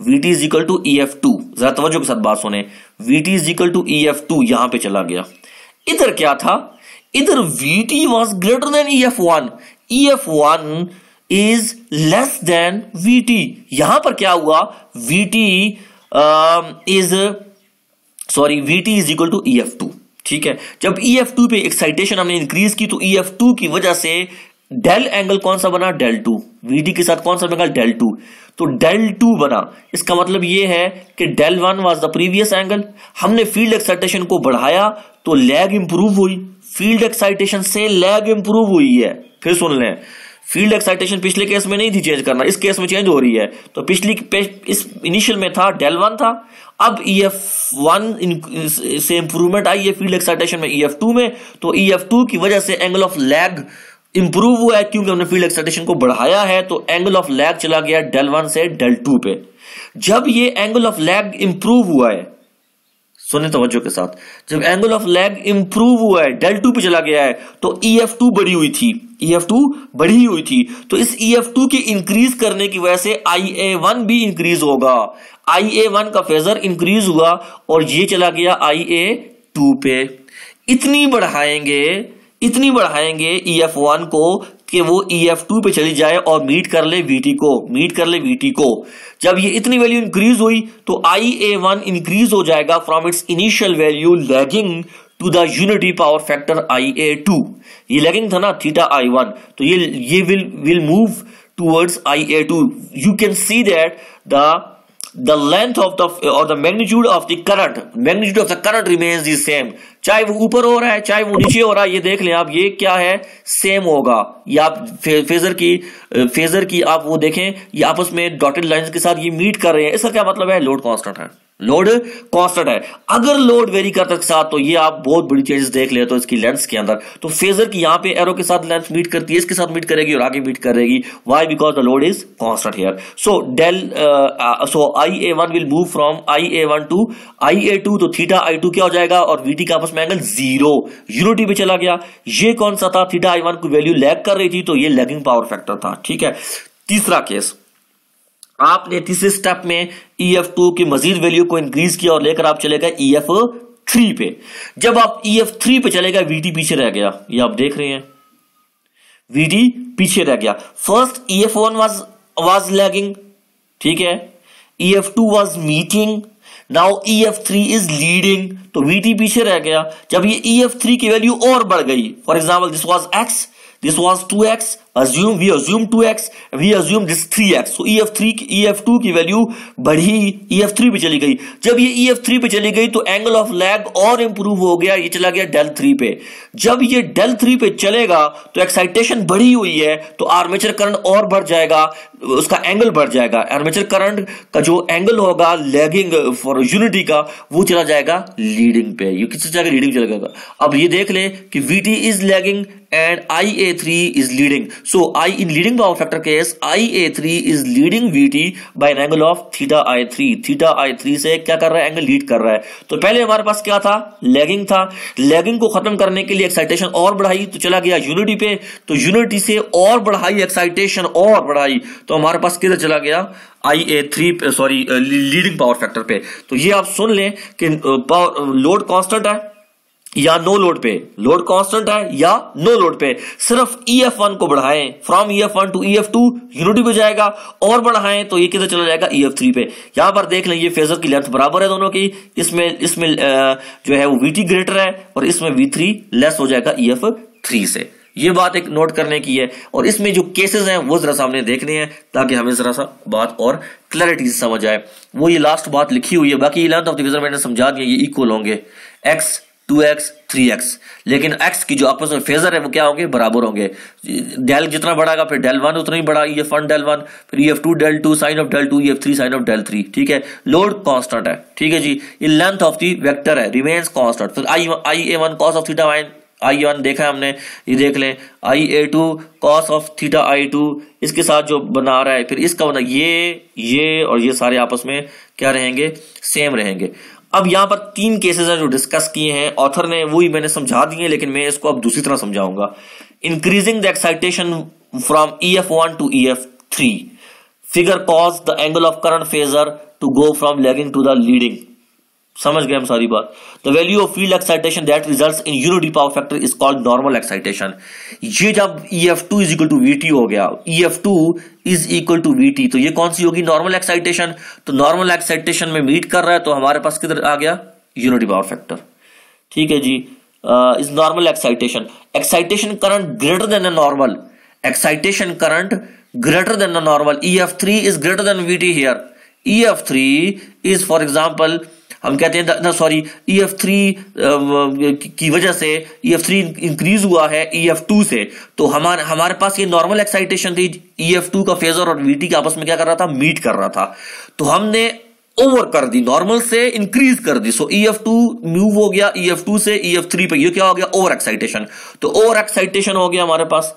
V T is equal to E F two जरा तवज्जो के साथ बात सुने V T is equal to E F two यहां पर चला गया इधर क्या था इधर V T was greater than E F one E F one is less than V T यहां पर क्या हुआ we T is sorry V T is equal to E F two ठीक है जब ई एफ टू पे excitation हमने increase की तो ई एफ टू की वजह से डेल एंगल कौन सा बना डेल टू वीडी के साथ कौन सा बना डेल टू तो डेल टू बना इसका मतलब यह है कि del one was the previous angle हमने फील्ड एक्साइटेशन को बढ़ाया तो लैग इंप्रूव हुई फील्ड एक्साइटेशन से लैग इंप्रूव हुई है फिर सुन लें फील्ड एक्साइटेशन पिछले केस में नहीं थी चेंज करना इस केस में चेंज हो रही है तो पिछली इस इनिशियल में था डेल वन था अब ई एफ वन से इंप्रूवमेंट आई है फील्ड एक्साइटेशन में ई एफ टू में तो ई एफ टू की वजह से एंगल ऑफ लैग इंप्रूव हुआ है क्योंकि हमने फील्ड एक्साइटेशन को बढ़ाया है तो एंगल ऑफ लैग चला गया डेल वन से डेल टू पे जब ये एंगल ऑफ लैग इंप्रूव हुआ है सुने तवज्जो के साथ जब एंगल ऑफ लैग इंप्रूव हुआ है डेल टू पे चला गया है तो ई एफ टू बढ़ी हुई थी ई एफ टू बढ़ी हुई थी तो इस ई एफ टू के इंक्रीज करने की वजह से आई ए वन भी इंक्रीज होगा आई ए वन का फेजर इंक्रीज हुआ और ये चला गया आई ए टू पे इतनी बढ़ाएंगे इतनी बढ़ाएंगे ई एफ वन को कि वो ई एफ टू पे चली जाए और मीट कर ले वीटी को मीट कर ले वीटी को जब ये इतनी वैल्यू इंक्रीज हुई तो आई ए वन इंक्रीज हो जाएगा from its initial value lagging to the unity power factor I A two ये लैगिंग था ना थीटा आई वन तो ये ये will will move A two you can see that the the length of the or the magnitude of the current magnitude of the current remains the same चाहे वो ऊपर हो रहा है चाहे वो नीचे हो रहा है ये देख लें आप ये क्या है सेम होगा या फेजर की फेजर की आप वो देखें ये आपस में डॉटेड लाइंस के साथ ये मीट कर रहे हैं इसका क्या मतलब है लोड कांस्टेंट है लोड कॉन्स्टेंट है अगर लोड वेरी करता के साथ तो ये आप बहुत बड़ी चेंजेस देख ले तो इसकी लेंथ के अंदर तो फेजर की यहां पे एरो के साथ लेंथ मीट करती है इसके साथ मीट करेगी और आगे मीट करेगी why because the load is constant here so del so I A one will move from I A one to I A two तो थीटा आई टू क्या हो जाएगा और वी का आपस में एंगल जीरो यूनिटी पे चला गया ये कौन सा था थीटा आई वन की वैल्यू लैग कर रही थी तो ये लैगिंग पावर फैक्टर था ठीक है तीसरा केस आपने तीसरे स्टेप में ई एफ टू की मजीद वैल्यू को इंक्रीज किया और लेकर आप चले गए ई एफ थ्री पे जब आप ई एफ थ्री पे चले गए वीटी पीछे रह गया ये आप देख रहे हैं वीटी पीछे रह गया first E F one was was lagging ठीक है E F two was meeting now E F three is leading तो वीटी पीछे रह गया जब ये ई एफ थ्री की वैल्यू और बढ़ गई for example this was X this was two X we assume this three X E F three E F two की वैल्यू e बढ़ी ई एफ थ्री पे चली गई जब ये ई एफ थ्री पे चली गई तो एंगल ऑफ लैग और इंप्रूव हो गया ये चला गया डेल थ्री पे जब ये डेल थ्री पे चलेगा तो एक्साइटेशन बढ़ी हुई है तो आर्मेचर करंट और बढ़ जाएगा उसका एंगल बढ़ जाएगा आर्मेचर करंट का जो एंगल होगा लैगिंग फॉर यूनिटी का वो चला जाएगा लीडिंग पे ये किस जाएगा लीडिंग चला जाएगा अब ये देख लें कि V T is lagging and I A three is leading So I in leading power factor case IA3 is leading VT by an angle of theta I3. Theta I3 से क्या कर रहा है एंगल लीड कर रहा है तो पहले हमारे पास क्या था लैगिंग था लैगिंग को खत्म करने के लिए एक्साइटेशन और बढ़ाई तो चला गया यूनिटी पे तो यूनिटी से और बढ़ाई एक्साइटेशन और बढ़ाई तो हमारे पास किधर चला गया I A three sorry leading power factor पे तो ये आप सुन लें कि पावर लोड कांस्टेंट है या नो लोड पे लोड कांस्टेंट है या नो लोड पे सिर्फ ई एफ वन को बढ़ाएं from E F one to E F two unity पे जाएगा और बढ़ाएं तो ये किधर चला जाएगा ई एफ थ्री पे यहां पर देख लें ये फेजर की लेंथ बराबर है दोनों की इसमें इसमें जो है वो वी टी ग्रेटर है और इसमें वी थ्री लेस हो जाएगा ई एफ थ्री से ये बात एक नोट करने की है और इसमें जो केसेस हैं वो जरा सामने देखने हैं ताकि हमें जरा सा बात और क्लैरिटी समझ आए वो ये लास्ट बात लिखी हुई है बाकी लेंथ ऑफ द मैंने समझा दिया ये इक्वल होंगे X two X three X लेकिन एक्स की जो आपस में फेजर है वो क्या होंगे बराबर होंगे डेल जितना बढ़ाएगा फिर डेल वन उतना ही बड़ा E e F one del one फिर E F two del two sine of del two E F three sine of del three ठीक है लोड कॉन्स्टेंट है ठीक है जी ये लेंथ ऑफ दी वैक्टर है रिमेन्स कॉन्स्टेंट फिर I I A one cos of theta वाइन आई वन देखा है हमने ये देख लें I A two cos of theta I two इसके साथ जो बना रहा है फिर इसका बना मतलब ये ये और ये सारे आपस में क्या रहेंगे सेम रहेंगे अब यहां पर तीन केसेस हैं जो डिस्कस किए हैं ऑथर ने वो ही मैंने समझा दिए लेकिन मैं इसको अब दूसरी तरह समझाऊंगा increasing the excitation from E F one to E F three figure cause the angle of current phasor to go from lagging to the leading समझ गए हम सारी बात the value of field excitation that results in unity power factor is called normal excitation ये जब E F two is equal to V T हो गया E F two is equal to V T तो ये कौन सी होगी normal excitation तो नॉर्मल एक्साइटेशन में मीट कर रहा है तो हमारे पास किधर आ गया यूनिटी पावर फैक्टर ठीक है जी is normal excitation excitation current greater than a normal excitation current greater than a normal E F three is greater than V T here E F three is for example हम कहते हैं ना sorry ई F three की वजह से ई F three increase हुआ है E F to से तो हमारे हमारे पास ये नॉर्मल एक्साइटेशन थी ई एफ टू का फेजर और वीटी के आपस में क्या कर रहा था मीट कर रहा था तो हमने ओवर कर दी नॉर्मल से इंक्रीज कर दी so E F two move हो गया ई एफ टू से ई एफ थ्री पर यह क्या हो गया ओवर एक्साइटेशन तो ओवर एक्साइटेशन हो गया हमारे पास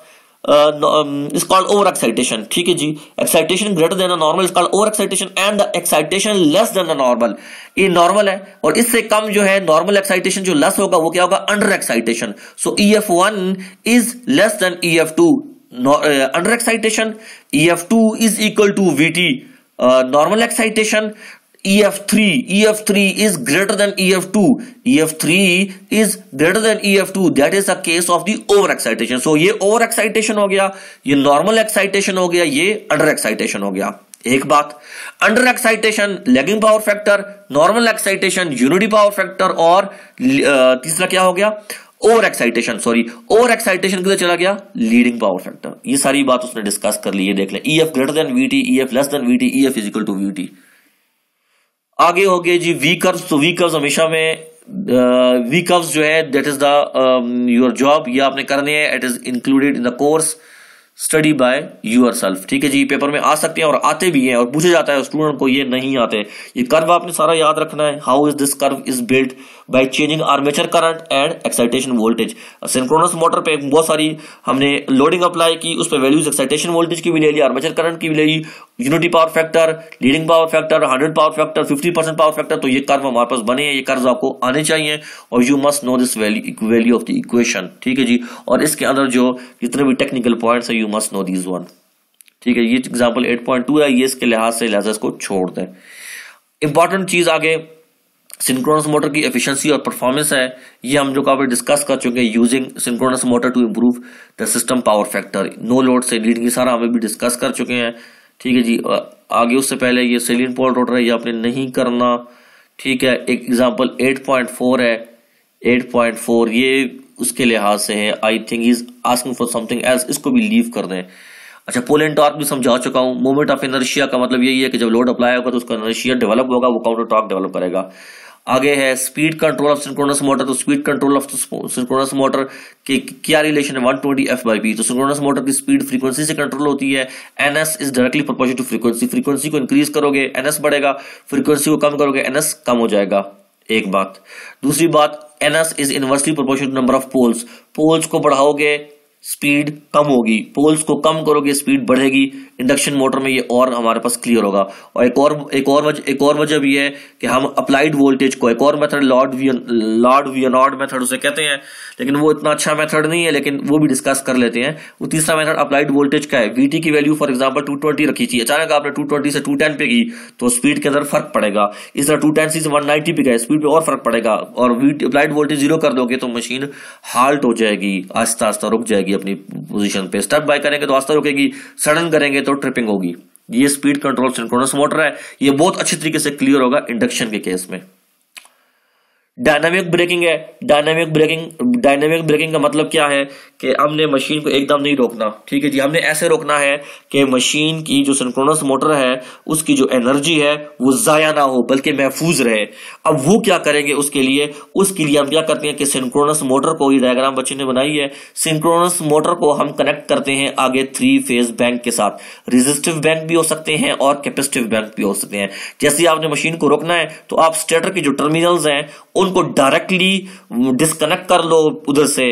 इज कॉल्ड ओवर एक्साइटेशन ठीक है जी excitation greater than the normal is called over excitation and the excitation less than the normal ये नॉर्मल है और इससे कम जो है नॉर्मल एक्साइटेशन जो लेस होगा वो क्या होगा under excitation so E F one is less than E F two under excitation E F two is equal to V T normal excitation EF3, EF3 is greater than EF2, EF3 is greater than EF2. That is a case of the over excitation. So ये over excitation हो गया ये normal excitation हो गया ये under excitation हो गया एक बात under excitation lagging power factor normal excitation unity power factor और तीसरा क्या हो गया over excitation sorry over excitation किधर चला गया लीडिंग पावर फैक्टर ये सारी बात उसने डिस्कस कर ली है देख ले E F greater than V T E F less than V T E F equal to V T आगे हो गए जी वी कर्व तो वी कर्व हमेशा में वी कर्व जो है that is the your job ये आपने करने हैं it is included in the course study by yourself ठीक है जी पेपर में आ सकते हैं और आते भी हैं और पूछे जाता है स्टूडेंट को ये नहीं आते ये कर्व आपने सारा याद रखना है how is this curve is built by changing armature current and excitation voltage synchronous motor पे बहुत सारी हमने लोडिंग अप्लाई की उस पर वैल्यूज एक्साइटेशन वोल्टेज की भी ले ली आर्मेचर करंट की भी ले ली unity power factor leading power factor hundred power factor fifty percent power factor तो ये कर्व हमारे पास बने हैं ये कर्व आपको आने चाहिए और you must know this value of the equation ठीक है जी और इसके अंदर जो जितने भी टेक्निकल पॉइंट है you must know this one ठीक है ये एग्जाम्पल 8.2 है ये इसके लिहाज से लिहाजा इसको छोड़ दें इंपॉर्टेंट चीज़ आगे सिंक्रोनस मोटर की एफिशिएंसी और परफॉर्मेंस है ये हम जो काफ़ी डिस्कस कर चुके हैं using synchronous motor to improve the system power factor no load से लीडिंग सारा हमें भी डिस्कस कर चुके हैं ठीक है जी आगे उससे पहले ये सेलिन पोल रोटर है ये आपने नहीं करना ठीक है एक एग्जाम्पल एट है एट ये उसके लिहाज से है I think is asking for something else इसको भी लीव कर दें अच्छा पोलेंट टॉर्क भी समझा चुका हूँ मोमेंट ऑफ इनर्शिया का मतलब यही है कि जब लोड अप्लाई होगा तो उसका इनर्शिया डेवलप होगा वो काउंटर टॉर्क डेवलप करेगा आगे है speed control of synchronous motor तो speed control of synchronous motor की क्या रिलेशन है 120 ट्वेंटी एफ बाई पी तो सिंक्रोनस मोटर की स्पीड फ्रीक्वेंसी से कंट्रोल होती है N S is directly proportion to frequency frequency को इंक्रीज करोगे एन एस बढ़ेगा फ्रीक्वेंसी को कम करोगे एन एस कम हो जाएगा एक बात दूसरी बात NS is inversely proportional number of poles poles को बढ़ाओगे स्पीड कम होगी पोल्स को कम करोगे स्पीड बढ़ेगी इंडक्शन मोटर में ये और हमारे पास क्लियर होगा और एक और एक और वज, एक और वजह भी है कि हम अप्लाइड वोल्टेज को एक और method Ward Ward Leonard method उसे कहते हैं लेकिन वो इतना अच्छा मेथड नहीं है लेकिन वो भी डिस्कस कर लेते हैं वो तीसरा मेथड अप्लाइड वोल्टेज का है वी की value for example two twenty रखी थी अचानक आपने टू ट्वेंटी से टू टेन पे की तो स्पीड के अंदर फर्क पड़ेगा इस तरह टू टेन से वन नाइनटी पे गए स्पीड पर और फर्क पड़ेगा और अप्लाइड वोल्टेज जीरो कर दोगे तो मशीन हाल्ट हो जाएगी आस्ता आस्ता रुक जाएगी जाएगी अपनी पोजीशन पे स्टेप बाय करेंगे तो आस्था रुकेगी सडन करेंगे तो ट्रिपिंग होगी ये स्पीड कंट्रोल सिंक्रोनस मोटर है ये बहुत अच्छी तरीके से क्लियर होगा इंडक्शन के केस में डायनामिक ब्रेकिंग है डायनामिक ब्रेकिंग डायनामिक ब्रेकिंग का मतलब क्या है कि हमने मशीन को एकदम नहीं रोकना ठीक है जी हमने ऐसे रोकना है कि मशीन की जो सिंक्रोनस मोटर है उसकी जो एनर्जी है वो ज़ाया ना हो बल्कि महफूज रहे अब वो क्या करेंगे उसके लिए उसके लिए हम क्या करते हैं कि सिंक्रोनस मोटर को ये डायग्राम बच्चे ने बनाई है सिंक्रोनस मोटर को हम कनेक्ट करते हैं आगे थ्री फेज बैंक के साथ रिजिस्टिव बैंक भी हो सकते हैं और कैपेसिटिव बैंक भी हो सकते हैं जैसे आपने मशीन को रोकना है तो आप स्टेटर के जो टर्मिनल्स हैं उनको डायरेक्टली डिस्कनेक्ट कर लो उधर से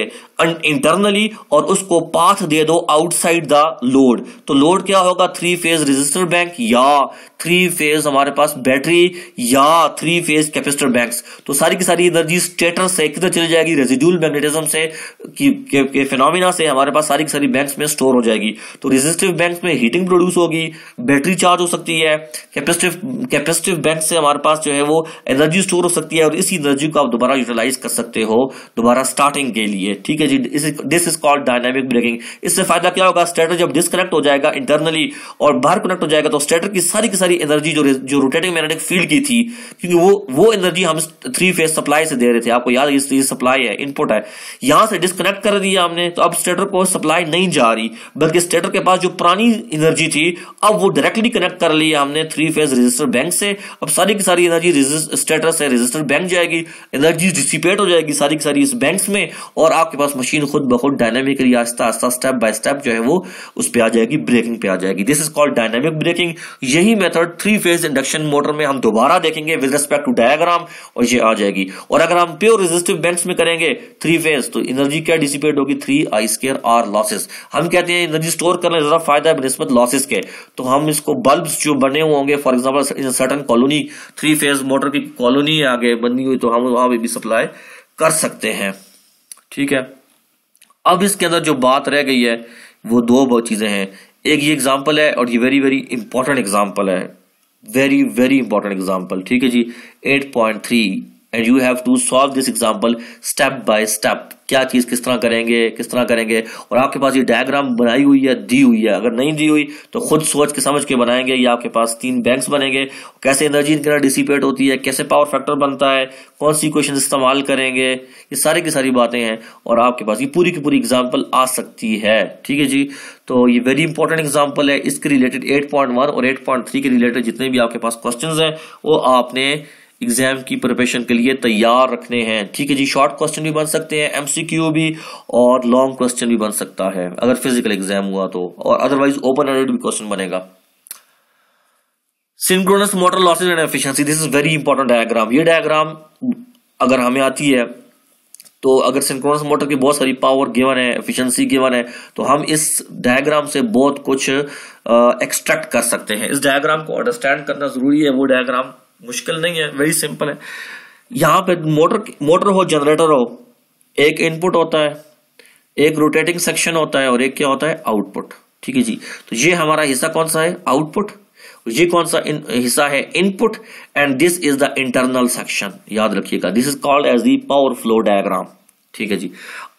इंटरनली और उसको पाथ दे दो आउटसाइड द लोड तो लोड क्या होगा थ्री फेज रजिस्टर बैंक या थ्री फेज हमारे पास बैटरी या थ्री फेज कैपेसिटर बैंक्स तो सारी की सारी एनर्जी स्टेटर से किधर चली जाएगी रेजिड्यूल मैग्नेटिज्म से की, के, के फिनोमिना से हमारे पास सारी की सारी बैंक्स में स्टोर हो जाएगी तो रेजिस्टिव बैंक्स में हीटिंग प्रोड्यूस होगी बैटरी चार्ज हो सकती है कैपेसिटिव कैपेसिटिव बैंक से हमारे पास जो है वो एनर्जी स्टोर हो सकती है और इसी एनर्जी को आप दोबारा यूटिलाइज कर सकते हो दोबारा स्टार्टिंग के लिए ठीक है strategy this is called dynamic braking इससे फायदा क्या होगा स्टेटर जब डिसकनेक्ट हो जाएगा इंटरनली और बाहर कनेक्ट हो जाएगा तो स्टेटर की सारी की सारी एनर्जी जो जो रोटेटिंग मैग्नेटिक फील्ड की थी क्योंकि वो वो एनर्जी हम थ्री फेज सप्लाई से दे रहे थे आपको याद ये सप्लाई है इनपुट है यहां से डिसकनेक्ट कर दिया हमने तो अब स्टेटर को सप्लाई नहीं जा रही बल्कि स्टेटर के पास जो पुरानी एनर्जी थी अब वो डायरेक्टली कनेक्ट कर लिया हमने थ्री फेज रजिस्टर बैंक से अब सारी की सारी एनर्जी स्टेटर से रजिस्टर बैंक जाएगी एनर्जी डिसिपेट हो जाएगी सारी की सारी इस बैंक में और आपके पास मशीन खुद ब खुद डायनामिकली आस्ता आस्ता स्टेप बाय स्टेप जो है वो उस पर आ जाएगी ब्रेकिंग पे आ जाएगी this is called dynamic braking यही method three phase induction motor में हम दोबारा देखेंगे विद रिस्पेक्ट टू डायग्राम और ये आ जाएगी और अगर हम प्योर रेजिस्टिव बैंड्स में करेंगे थ्री फेज तो एनर्जी क्या डिसिपेट होगी three I square R losses हम कहते हैं एनर्जी स्टोर करने ज्यादा फायदा है बनस्बत लॉसेस के तो हम इसको बल्ब जो बने हुए होंगे for example in certain colony three phase motor की कॉलोनी आगे बनी हुई तो हम वहां पर भी सप्लाई कर सकते हैं ठीक है अब इसके अंदर जो बात रह गई है वो दो चीज़ें हैं एक ये एग्जाम्पल है और ये वेरी वेरी इंपॉर्टेंट एग्जाम्पल है वेरी वेरी इंपॉर्टेंट एग्जाम्पल ठीक है जी at point three and you have to solve this example step by step क्या चीज़ किस तरह करेंगे किस तरह करेंगे और आपके पास ये डायग्राम बनाई हुई है दी हुई है अगर नहीं दी हुई तो खुद सोच के समझ के बनाएंगे या आपके पास तीन बैंक्स बनेंगे कैसे एनर्जी इनके डिसिपेट होती है कैसे पावर फैक्टर बनता है कौन सी क्वेश्चन इस्तेमाल करेंगे ये सारी की सारी बातें हैं और आपके पास ये पूरी की पूरी एग्जाम्पल आ सकती है ठीक है जी तो ये वेरी इंपॉर्टेंट एग्जाम्पल है इसके रिलेटेड एट पॉइंट वन और एट पॉइंट थ्री के रिलेटेड जितने भी आपके पास क्वेश्चन हैं वो आपने एग्जाम की प्रिपरेशन के लिए तैयार रखने हैं ठीक है जी शॉर्ट क्वेश्चन भी बन सकते हैं एमसीक्यू भी और लॉन्ग क्वेश्चन भी बन सकता है अगर फिजिकल एग्जाम हुआ तो और अदरवाइज ओपन एंडेड भी क्वेश्चन बनेगा synchronous motor losses and efficiency this is very important diagram ये डायग्राम अगर हमें आती है तो अगर सिंक्रोनस मोटर की बहुत सारी पावर गिवन है एफिशिएंसी गिवन है तो हम इस डायग्राम से बहुत कुछ एक्सट्रैक्ट कर सकते हैं इस डायग्राम को अंडरस्टैंड करना जरूरी है वो डायग्राम मुश्किल नहीं है वेरी सिंपल है यहाँ पे मोटर मोटर हो जनरेटर हो एक इनपुट होता है एक रोटेटिंग सेक्शन होता है और एक क्या होता है आउटपुट ठीक है जी तो ये हमारा हिस्सा कौन सा है आउटपुट ये कौन सा हिस्सा है input and this is the internal section याद रखिएगा this is called as the power flow diagram ठीक है जी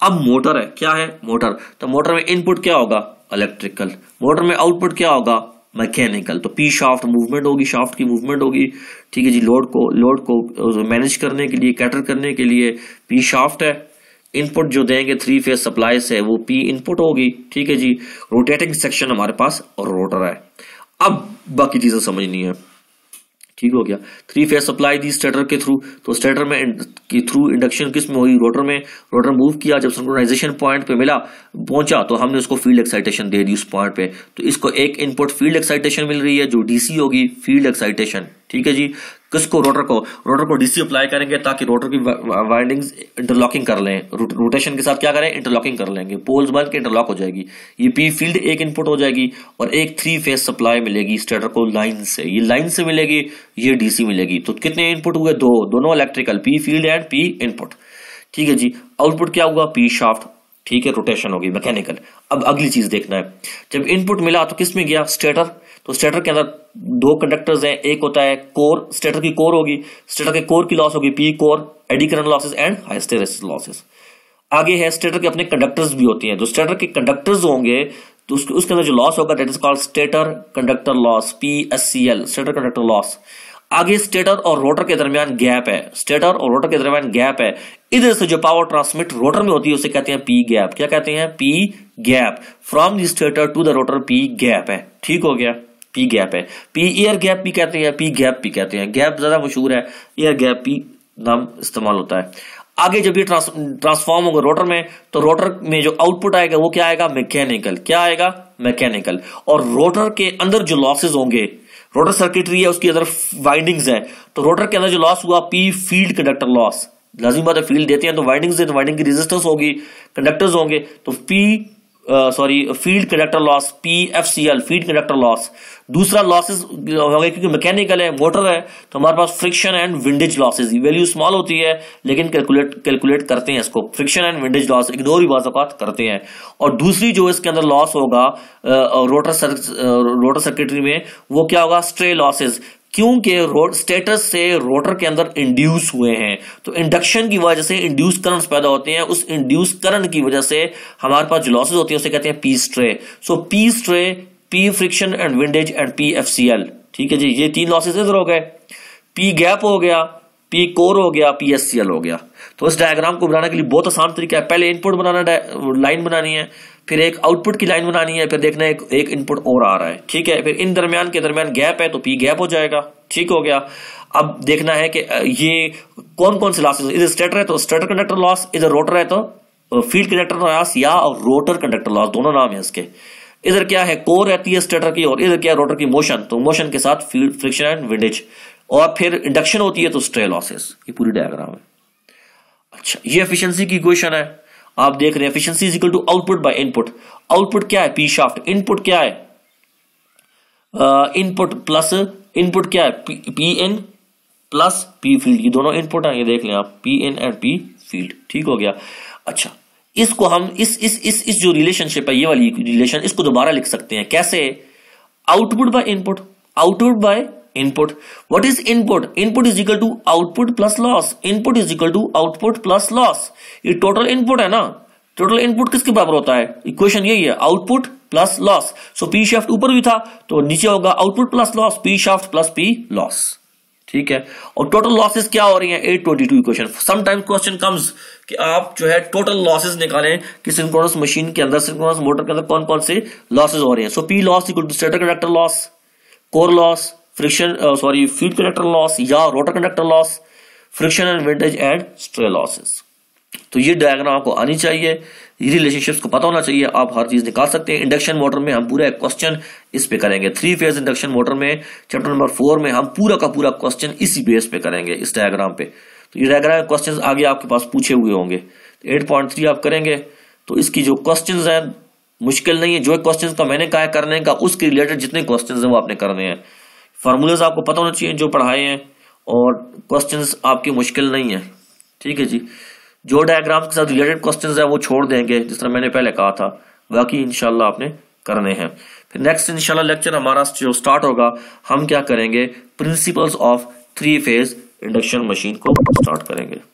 अब मोटर है क्या है मोटर तो मोटर में इनपुट क्या होगा इलेक्ट्रिकल मोटर में आउटपुट क्या होगा मैकेनिकल तो पी शाफ्ट मूवमेंट होगी शाफ्ट की मूवमेंट होगी ठीक है जी लोड को लोड को मैनेज करने के लिए कैटर करने के लिए पी शाफ्ट है इनपुट जो देंगे थ्री फेज सप्लाई से वो पी इनपुट होगी ठीक है जी रोटेटिंग सेक्शन हमारे पास और रोटर है अब बाकी चीज़ें समझनी है ठीक हो गया थ्री फेज सप्लाई दी स्टेटर के थ्रू तो स्टेटर में के थ्रू इंडक्शन किस में हुई रोटर में रोटर मूव किया जब सिंक्रोनाइजेशन पॉइंट पे मिला पहुंचा तो हमने उसको फील्ड एक्साइटेशन दे दी उस पॉइंट पे तो इसको एक इनपुट फील्ड एक्साइटेशन मिल रही है जो डीसी होगी फील्ड एक्साइटेशन ठीक है जी किसको रोटर को रोटर को डीसी अप्लाई करेंगे ताकि रोटर की वाइंडिंग्स इंटरलॉकिंग कर लें रोटेशन के साथ क्या करें इंटरलॉकिंग कर लेंगे पोल्स बन के इंटरलॉक हो जाएगी ये पी फील्ड एक इनपुट हो जाएगी और एक थ्री फेस सप्लाई मिलेगी स्टेटर को लाइन से ये लाइन से मिलेगी ये डीसी मिलेगी तो कितने इनपुट हुए दो दोनों electrical P field and P input ठीक है जी आउटपुट क्या हुआ पी शाफ्ट ठीक है रोटेशन होगी मैकेनिकल अब अगली चीज देखना है जब इनपुट मिला तो किस में गया स्टेटर तो स्टेटर के अंदर दो कंडक्टर्स हैं एक होता है कोर स्टेटर की कोर होगी स्टेटर के कोर की लॉस होगी P core eddy current losses and hysteresis losses आगे है स्टेटर के अपने कंडक्टर्स भी होते हैं तो स्टेटर के कंडक्टर्स होंगे तो उसके उसके अंदर जो लॉस होगा that is called stator conductor loss P S C L stator conductor loss आगे स्टेटर और रोटर के दरमियान गैप है स्टेटर और रोटर के दरमियान गैप है इधर से जो पावर ट्रांसमिट रोटर में होती है उसे कहते हैं पी गैप क्या कहते हैं P gap from the stator to the rotor P gap है ठीक हो गया पी गैप है पी एयर गैप भी कहते हैं पी गैप भी कहते हैं गैप ज्यादा मशहूर है एयर गैप भी नाम इस्तेमाल होता है आगे जब ये ट्रांसफॉर्म होगा रोटर में तो रोटर में जो आउटपुट आएगा वो क्या आएगा मैकेनिकल क्या आएगा मैकेनिकल और रोटर के अंदर जो लॉसेज होंगे रोटर सर्किटरी है उसकी अंदर वाइंडिंग्स है तो रोटर के अंदर जो लॉस हुआ पी फील्ड कंडक्टर लॉस लाजिम बात है फील्ड देते हैं तो वाइंडिंग्स है तो वाइंडिंग की रेजिस्टेंस होगी कंडक्टर्स होंगे तो P sorry field conductor loss P F C L field conductor loss दूसरा लॉसेज हो गए क्योंकि मैकेनिकल है मोटर है तो हमारे पास friction and windage losses value small होती है लेकिन कैलकुलेट कैलकुलेट करते हैं इसको friction and windage loss ignore भी बात करते हैं और दूसरी जो इसके अंदर लॉस होगा रोटर सर्क रोटर सर्किटरी में वो क्या होगा स्ट्रे लॉसेज क्योंकि स्टेटस से रोटर के अंदर इंड्यूस हुए हैं तो इंडक्शन की वजह से इंड्यूस करंट पैदा होते हैं उस इंड्यूस करंट की वजह से हमारे पास जो लॉसेज होती है उसे कहते हैं P stray so P stray P friction and windage and P F C L ठीक है जी ये तीन लॉसेज इधर हो गए पी गैप हो गया पी कोर हो गया पी एस सी एल हो गया तो इस डायग्राम को बनाने के लिए बहुत आसान तरीका है पहले इनपुट बनाना लाइन बनानी है फिर एक आउटपुट की लाइन बनानी है फिर देखना है एक, एक इनपुट और आ रहा है ठीक है फिर इन दरमियान के दरमियान गैप है तो पी गैप हो जाएगा ठीक हो गया अब देखना है कि ये कौन कौन से लॉसेज इधर स्टेटर है तो स्टेटर कंडक्टर लॉस इधर रोटर है तो फील्ड कंडक्टर लॉस या और रोटर कंडक्टर लॉस दोनों नाम है इसके इधर क्या है कोर रहती है स्टेटर की और इधर क्या है रोटर की मोशन तो मोशन के साथ फील्ड फ्रिक्शन एंड विंडेज और फिर इंडक्शन होती है तो स्ट्रे लॉसेस ये पूरी डायग्राम है अच्छा ये एफिशिएंसी की क्वेश्चन है आप देख रहे हैं equal to output by input output क्या है पी शाफ्ट इनपुट क्या है इनपुट प्लस इनपुट क्या है P N plus P field ये दोनों इनपुट हैं ये देख लें आप P N and P field ठीक हो गया अच्छा इसको हम इस इस इस इस जो रिलेशनशिप है ये वाली रिलेशन इसको दोबारा लिख सकते हैं कैसे output by input output by input what is input input is equal to output plus loss input is equal to output plus loss ये total input है ना टोटल इनपुट किसके बराबर होता है इक्वेशन यही है output plus loss so P shaft ऊपर भी था तो नीचे होगा output plus loss P shaft plus P loss ठीक है और टोटल लॉसेस क्या हो रही हैं 822 इक्वेशन समटाइम्स क्वेश्चन कम्स कि आप जो है टोटल लॉसेस निकालें कि सिंक्रोनस मशीन के अंदर सिंक्रोनस मोटर के अंदर कौन कौन से लॉसेस हो रहे हैं so P loss equal to stator conductor loss core loss friction sorry field conductor loss या rotor conductor loss friction and windage and stray losses तो ये डायग्राम आपको आनी चाहिए रिलेशनशिप्स को पता होना चाहिए आप हर चीज निकाल सकते हैं इंडक्शन मोटर में हम पूरा क्वेश्चन इस पे करेंगे थ्री फेज इंडक्शन मोटर में चैप्टर नंबर फोर में हम पूरा का पूरा क्वेश्चन इसी बेस पे करेंगे इस डायग्राम पे तो ये डायग्राम क्वेश्चन आगे आपके पास पूछे हुए होंगे एट पॉइंट थ्री आप करेंगे तो इसकी जो क्वेश्चन है मुश्किल नहीं है जो क्वेश्चन का मैंने कहा करने का उसके रिलेटेड जितने क्वेश्चन है वो आपने करने हैं फार्मूलेज आपको पता होना चाहिए जो पढ़ाए हैं और क्वेश्चन आपके मुश्किल नहीं है ठीक है जी जो डायग्राम के साथ रिलेटेड क्वेश्चन है वो छोड़ देंगे जिस तरह मैंने पहले कहा था बाकी इनशाला आपने करने हैं फिर नेक्स्ट इनशाला लेक्चर हमारा जो स्टार्ट होगा हम क्या करेंगे principles of three phase induction machine को स्टार्ट करेंगे